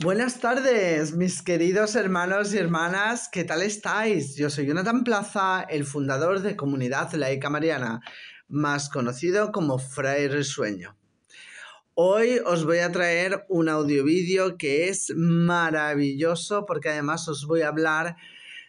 Buenas tardes, mis queridos hermanos y hermanas, ¿qué tal estáis? Yo soy Jonathan Plaza, el fundador de Comunidad Laica Mariana, más conocido como Fray Resueño. Hoy os voy a traer un audio-vídeo que es maravilloso porque además os voy a hablar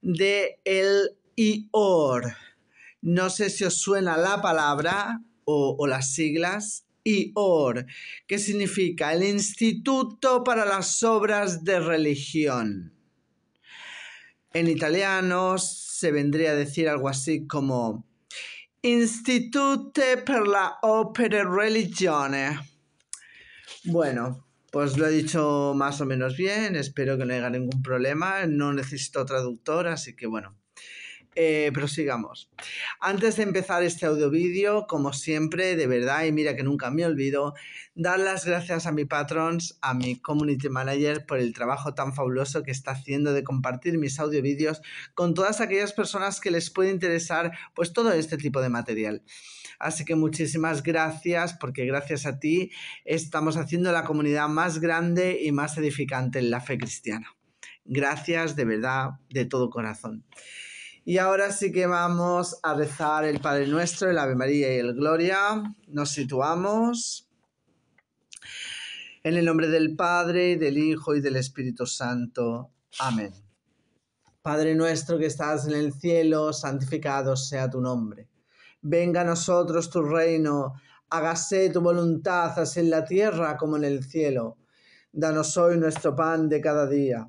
de el IOR. No sé si os suena la palabra o las siglas IOR, que significa el Instituto para las Obras de Religión. En italiano se vendría a decir algo así como Institute per la Opere Religione. Bueno, pues lo he dicho más o menos bien, espero que no haya ningún problema, no necesito traductor, así que bueno. Eh, prosigamos. Antes de empezar este audio vídeo, como siempre, de verdad, y mira que nunca me olvido, dar las gracias a mi patrons, a mi community manager por el trabajo tan fabuloso que está haciendo de compartir mis audio vídeos con todas aquellas personas que les puede interesar pues todo este tipo de material. Así que muchísimas gracias porque gracias a ti estamos haciendo la comunidad más grande y más edificante en la fe cristiana. Gracias de verdad, de todo corazón. Y ahora sí que vamos a rezar el Padre Nuestro, el Ave María y el Gloria. Nos situamos. En el nombre del Padre, del Hijo y del Espíritu Santo. Amén. Padre nuestro que estás en el cielo, santificado sea tu nombre. Venga a nosotros tu reino, hágase tu voluntad, así en la tierra como en el cielo. Danos hoy nuestro pan de cada día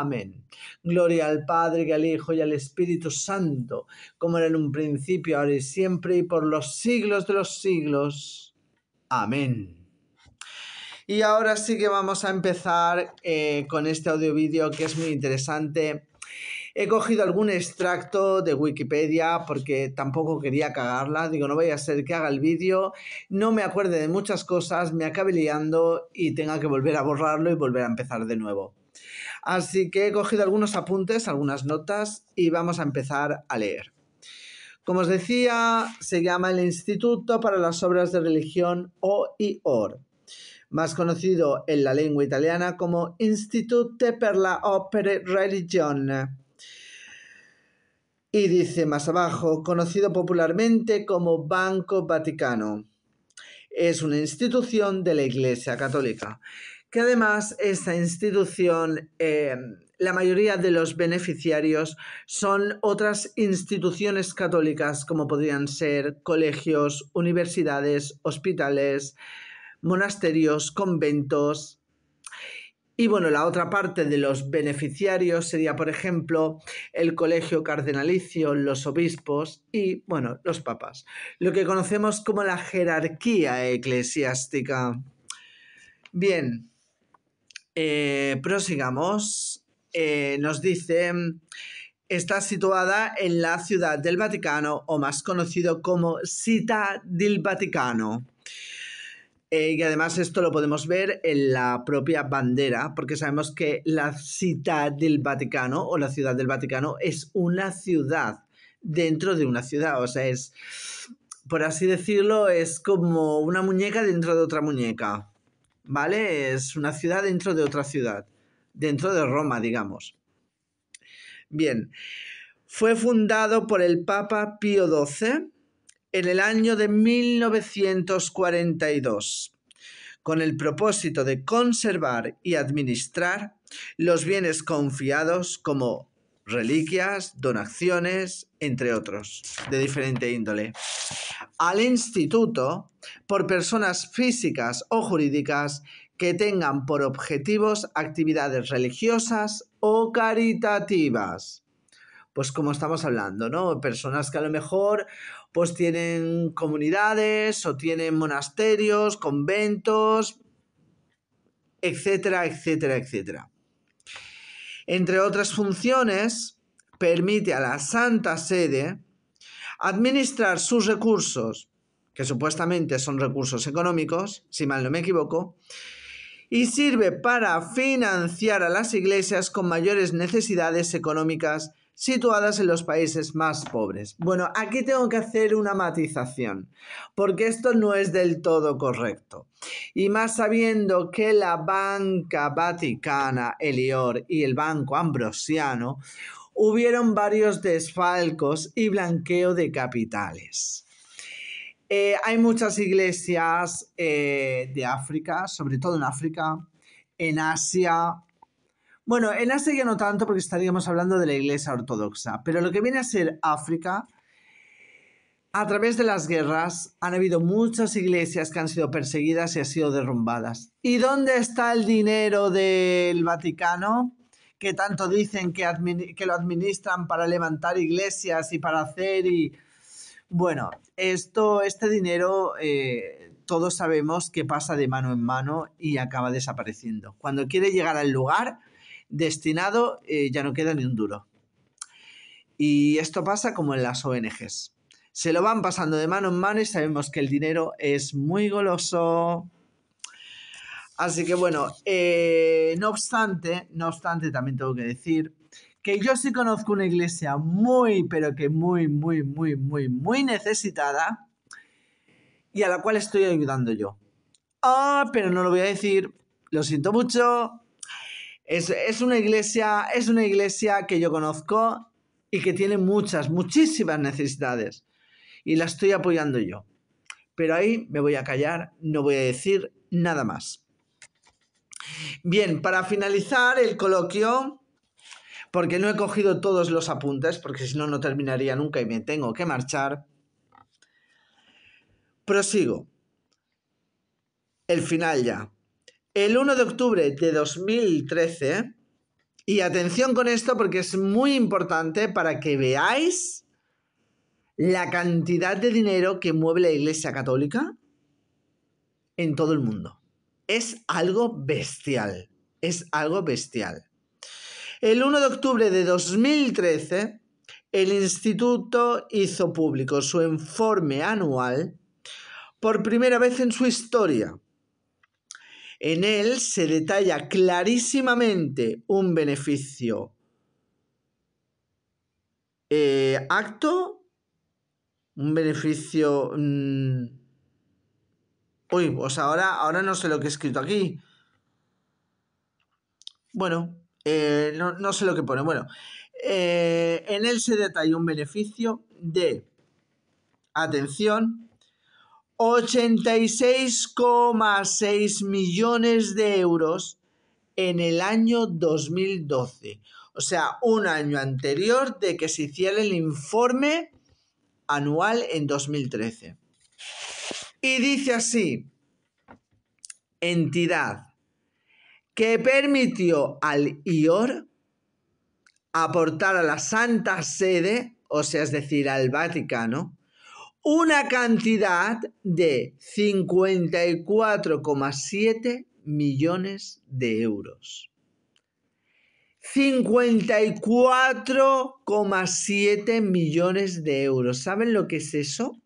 Amén. Gloria al Padre, y al Hijo y al Espíritu Santo, como era en un principio, ahora y siempre, y por los siglos de los siglos. Amén. Y ahora sí que vamos a empezar eh, con este audio vídeo que es muy interesante. He cogido algún extracto de Wikipedia porque tampoco quería cagarla. Digo, no vaya a ser que haga el vídeo, no me acuerde de muchas cosas, me acabe liando y tenga que volver a borrarlo y volver a empezar de nuevo. Así que he cogido algunos apuntes, algunas notas y vamos a empezar a leer. Como os decía, se llama el Instituto para las Obras de Religión OIOR, más conocido en la lengua italiana como Instituto per la Opere Religione. Y dice más abajo, conocido popularmente como Banco Vaticano. Es una institución de la Iglesia Católica que además esta institución, em, la mayoría de los beneficiarios son otras instituciones católicas como podrían ser colegios, universidades, hospitales, monasterios, conventos. Y bueno, la otra parte de los beneficiarios sería, por ejemplo, el colegio cardenalicio, los obispos y, bueno, los papas, lo que conocemos como la jerarquía eclesiástica. Bien, eh, prosigamos. Eh, nos dice, está situada en la Ciudad del Vaticano o más conocido como cita del Vaticano. Eh, y además esto lo podemos ver en la propia bandera, porque sabemos que la cita del Vaticano o la Ciudad del Vaticano es una ciudad dentro de una ciudad, o sea, es, por así decirlo, es como una muñeca dentro de otra muñeca. ¿vale? Es una ciudad dentro de otra ciudad, dentro de Roma, digamos. Bien, fue fundado por el Papa Pío XII en el año de 1942 con el propósito de conservar y administrar los bienes confiados como reliquias, donaciones, entre otros, de diferente índole, al instituto por personas físicas o jurídicas que tengan por objetivos actividades religiosas o caritativas pues como estamos hablando, ¿no? Personas que a lo mejor pues tienen comunidades o tienen monasterios, conventos, etcétera, etcétera, etcétera. Entre otras funciones, permite a la Santa Sede administrar sus recursos, que supuestamente son recursos económicos, si mal no me equivoco, y sirve para financiar a las iglesias con mayores necesidades económicas situadas en los países más pobres. Bueno, aquí tengo que hacer una matización, porque esto no es del todo correcto. Y más sabiendo que la Banca Vaticana, elior y el Banco Ambrosiano hubieron varios desfalcos y blanqueo de capitales. Eh, hay muchas iglesias eh, de África, sobre todo en África, en Asia, bueno, en Asia ya no tanto porque estaríamos hablando de la Iglesia Ortodoxa, pero lo que viene a ser África, a través de las guerras han habido muchas iglesias que han sido perseguidas y han sido derrumbadas. ¿Y dónde está el dinero del Vaticano? que tanto dicen que, lo administran para levantar iglesias y para hacer y... Bueno, esto, este dinero eh, todos sabemos que pasa de mano en mano y acaba desapareciendo. Cuando quiere llegar al lugar, destinado eh, ya no queda ni un duro. Y esto pasa como en las ONGs. Se lo van pasando de mano en mano y sabemos que el dinero es muy goloso. Así que bueno, eh, no obstante, no obstante, también tengo que decir que yo sí conozco una iglesia muy, pero que muy, muy, muy, muy, muy necesitada y a la cual estoy ayudando yo. Ah, pero no lo voy a decir, lo siento mucho, es, una iglesia, es una iglesia que yo conozco y que tiene muchas, muchísimas necesidades. Y la estoy apoyando yo. Pero ahí me voy a callar, no voy a decir nada más. Bien, para finalizar el coloquio, porque no he cogido todos los apuntes, porque si no, no terminaría nunca y me tengo que marchar. Prosigo. El final ya el 1 de octubre de 2013. Y atención con esto porque es muy importante para que veáis la cantidad de dinero que mueve la Iglesia Católica en todo el mundo. Es algo bestial, es algo bestial. El 1 de octubre de 2013, el instituto hizo público su informe anual por primera vez en su historia en él se detalla clarísimamente un beneficio eh, acto, un beneficio... Mm, uy, pues ahora, ahora no sé lo que he escrito aquí. Bueno, eh, no, sé lo que pone. Bueno, eh, en él se detalla un beneficio de, atención, 86,6 millones de euros en el año 2012. O sea, un año anterior de que se hiciera el informe anual en 2013. Y dice así, entidad que permitió al IOR aportar a la Santa Sede, o sea, es decir, al Vaticano, una cantidad de 54,7 millones de euros. 54,7 millones de euros. ¿Saben lo que es eso?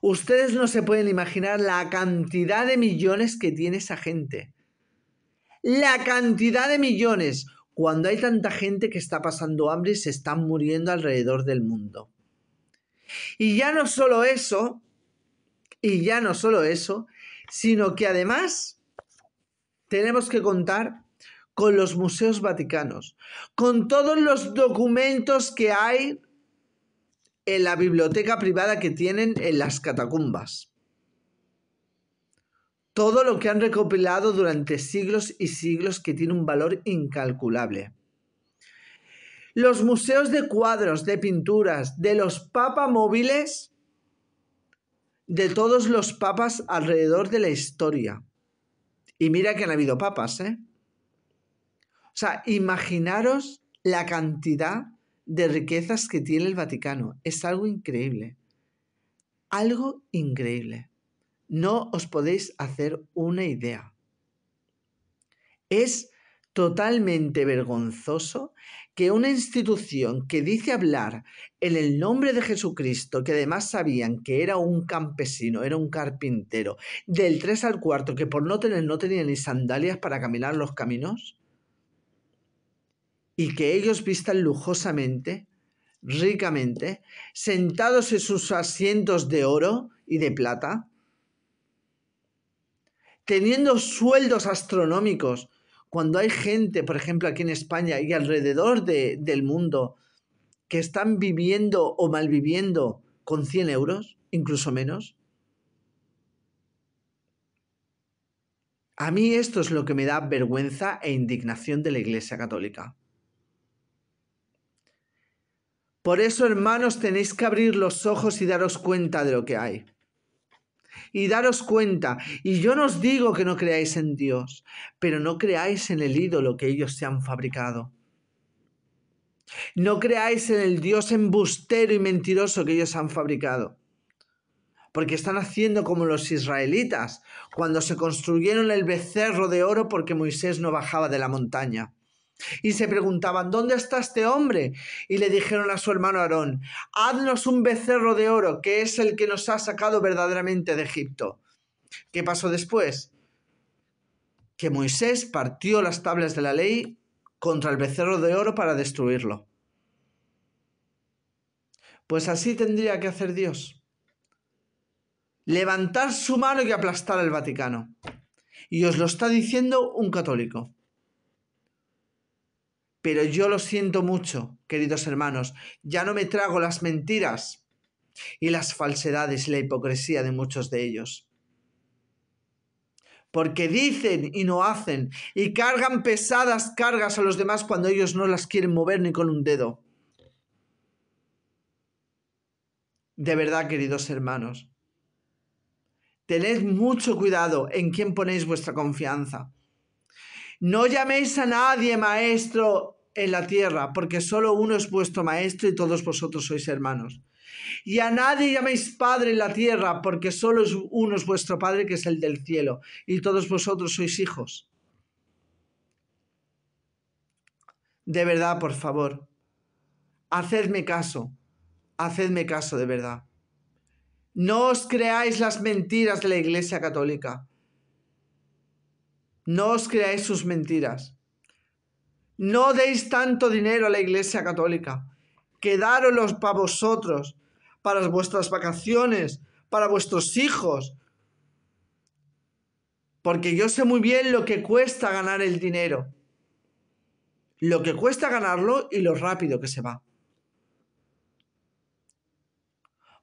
Ustedes no se pueden imaginar la cantidad de millones que tiene esa gente. La cantidad de millones cuando hay tanta gente que está pasando hambre y se están muriendo alrededor del mundo. Y ya no solo eso, y ya no solo eso, sino que además tenemos que contar con los museos vaticanos, con todos los documentos que hay en la biblioteca privada que tienen en las catacumbas. Todo lo que han recopilado durante siglos y siglos que tiene un valor incalculable los museos de cuadros, de pinturas, de los papamóviles, de todos los papas alrededor de la historia. Y mira que han habido papas, ¿eh? O sea, imaginaros la cantidad de riquezas que tiene el Vaticano. Es algo increíble. Algo increíble. No os podéis hacer una idea. Es totalmente vergonzoso que una institución que dice hablar en el nombre de Jesucristo, que además sabían que era un campesino, era un carpintero, del 3 al cuarto, que por no tener no tenía ni sandalias para caminar los caminos, y que ellos vistan lujosamente, ricamente, sentados en sus asientos de oro y de plata, teniendo sueldos astronómicos, cuando hay gente, por ejemplo, aquí en España y alrededor de, del mundo, que están viviendo o malviviendo con 100 euros, incluso menos? A mí esto es lo que me da vergüenza e indignación de la Iglesia Católica. Por eso, hermanos, tenéis que abrir los ojos y daros cuenta de lo que hay y daros cuenta. Y yo no os digo que no creáis en Dios, pero no creáis en el ídolo que ellos se han fabricado. No creáis en el Dios embustero y mentiroso que ellos han fabricado. Porque están haciendo como los israelitas, cuando se construyeron el becerro de oro porque Moisés no bajaba de la montaña. Y se preguntaban, ¿dónde está este hombre? Y le dijeron a su hermano Aarón, haznos un becerro de oro, que es el que nos ha sacado verdaderamente de Egipto. ¿Qué pasó después? Que Moisés partió las tablas de la ley contra el becerro de oro para destruirlo. Pues así tendría que hacer Dios. Levantar su mano y aplastar el Vaticano. Y os lo está diciendo un católico. Pero yo lo siento mucho, queridos hermanos, ya no me trago las mentiras y las falsedades y la hipocresía de muchos de ellos. Porque dicen y no hacen y cargan pesadas cargas a los demás cuando ellos no las quieren mover ni con un dedo. De verdad, queridos hermanos, tened mucho cuidado en quién ponéis vuestra confianza. No llaméis a nadie maestro en la tierra, porque solo uno es vuestro maestro y todos vosotros sois hermanos. Y a nadie llaméis padre en la tierra, porque solo uno es vuestro padre, que es el del cielo, y todos vosotros sois hijos. De verdad, por favor, hacedme caso, hacedme caso de verdad. No os creáis las mentiras de la Iglesia Católica. No os creáis sus mentiras. No deis tanto dinero a la Iglesia Católica. Quedároslo para vosotros, para vuestras vacaciones, para vuestros hijos. Porque yo sé muy bien lo que cuesta ganar el dinero. Lo que cuesta ganarlo y lo rápido que se va.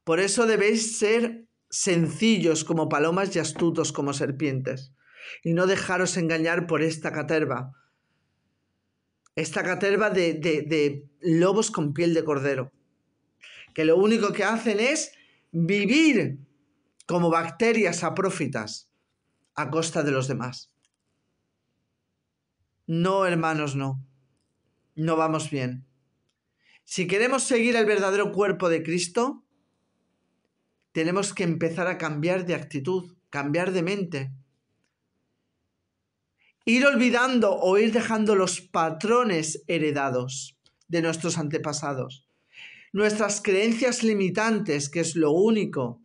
Por eso debéis ser sencillos como palomas y astutos como serpientes y no dejaros engañar por esta caterva. Esta caterva de, de, lobos con piel de cordero, que lo único que hacen es vivir como bacterias aprófitas a costa de los demás. No, hermanos, no. No vamos bien. Si queremos seguir el verdadero cuerpo de Cristo, tenemos que empezar a cambiar de actitud, cambiar de mente, ir olvidando o ir dejando los patrones heredados de nuestros antepasados. Nuestras creencias limitantes, que es lo único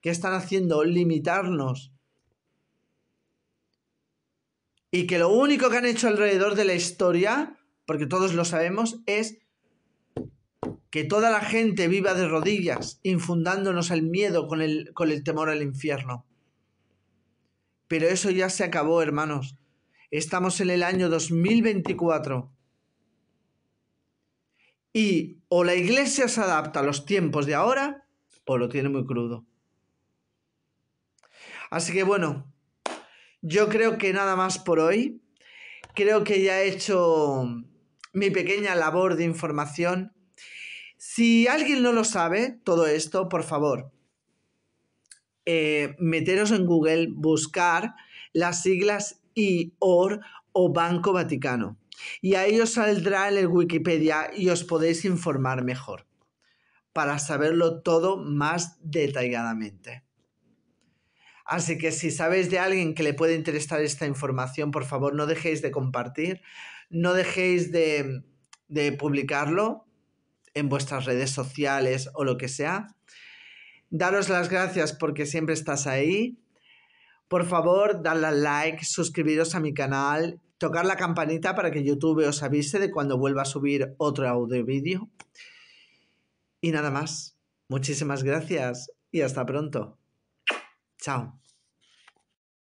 que están haciendo limitarnos. Y que lo único que han hecho alrededor de la historia, porque todos lo sabemos, es que toda la gente viva de rodillas, infundándonos el miedo con el, con el temor al infierno. Pero eso ya se acabó, hermanos. Estamos en el año 2024. Y o la iglesia se adapta a los tiempos de ahora o lo tiene muy crudo. Así que bueno, yo creo que nada más por hoy. Creo que ya he hecho mi pequeña labor de información. Si alguien no lo sabe, todo esto, por favor, eh, meteros en Google, buscar las siglas y OR o Banco Vaticano. Y ahí os saldrá en el Wikipedia y os podéis informar mejor para saberlo todo más detalladamente. Así que si sabéis de alguien que le puede interesar esta información, por favor no dejéis de compartir, no dejéis de, de publicarlo en vuestras redes sociales o lo que sea. Daros las gracias porque siempre estás ahí por favor, darle al like, suscribiros a mi canal, tocar la campanita para que YouTube os avise de cuando vuelva a subir otro audio vídeo. Y nada más. Muchísimas gracias y hasta pronto. Chao.